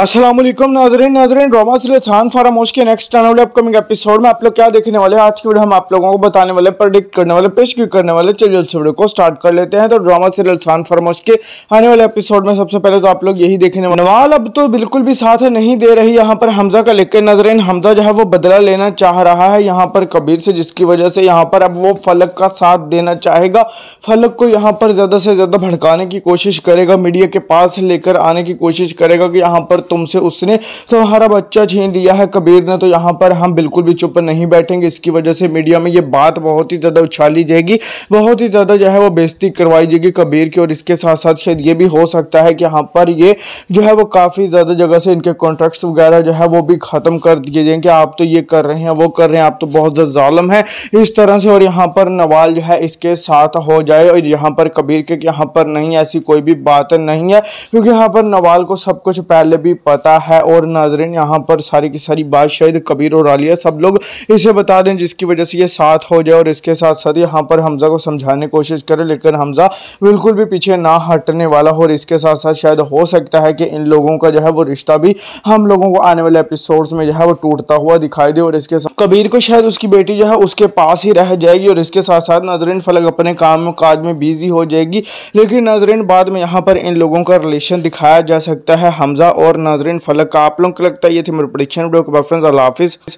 असलम नाजरीन नाजरीन रोमा छान फारा मोश के नेक्स्ट आने वाले अपकमिंग एपिसोड में आप लोग क्या देखने वाले हैं आज की वीडियो हम आप लोगों को बताने वाले प्रडिक्ट करने वाले पेश क्यों करने वाले चलिए इस वीडियो को स्टार्ट कर लेते हैं तो ड्रामा सीरियल छान फार्म के आने वाले एपिसोड में सबसे पहले तो आप लोग यही देखने वाले नवाल अब तो बिल्कुल भी साथ नहीं दे रही यहाँ पर हमजा का लेकर नजरें हमजा जो है वो बदला लेना चाह रहा है यहाँ पर कबीर से जिसकी वजह से यहाँ पर अब वो फलक का साथ देना चाहेगा फलक को यहाँ पर ज़्यादा से ज़्यादा भड़काने की कोशिश करेगा मीडिया के पास लेकर आने की कोशिश करेगा कि यहाँ पर तुमसे उसने तुम्हारा तो अच्छा बच्चा छीन लिया है कबीर ने तो यहाँ पर हम बिल्कुल भी चुप नहीं बैठेंगे इसकी वजह से मीडिया में ये बात बहुत ही ज़्यादा उछाली जाएगी बहुत ही ज़्यादा जो है वो बेजती करवाई जाएगी कबीर की और इसके साथ साथ शायद ये भी हो सकता है कि यहाँ पर ये जो है वो काफ़ी ज़्यादा जगह से इनके कॉन्ट्रैक्ट्स वगैरह जो है वो भी ख़त्म कर दिए जाएंगे आप तो ये कर रहे हैं वो कर रहे हैं आप तो बहुत ज़्यादा ालम है इस तरह से और यहाँ पर नवाल जो है इसके साथ हो जाए और यहाँ पर कबीर के यहाँ पर नहीं ऐसी कोई भी बात नहीं है क्योंकि यहाँ पर नवाल को सब कुछ पहले भी भी पता है और नाजरन यहाँ पर सारी की सारी बात शायद कबीर और आलिया सब लोग इसे बता दें जिसकी वजह से ये साथ हो जाए और इसके साथ साथ यहाँ पर हमज़ा को समझाने की कोशिश करें लेकिन हमज़ा बिल्कुल भी पीछे ना हटने वाला हो और इसके साथ साथ शायद हो सकता है कि इन लोगों का जो है वो रिश्ता भी हम लोगों को आने वाले एपिसोड्स में जो है वो टूटता हुआ दिखाई दे और इसके साथ कबीर को शायद उसकी बेटी जो है उसके पास ही रह जाएगी और इसके साथ साथ नाजरीन फलक अपने काम काज में बिजी हो जाएगी लेकिन नाजरीन बाद में यहाँ पर इन लोगों का रिलेशन दिखाया जा सकता है हमज़ा और नाजरीन फलक का आप लोगों को लगता है ये थी मेरे प्रोडिक्शन ब्लॉक फ्रेंड्स अल्लाह हाफिज़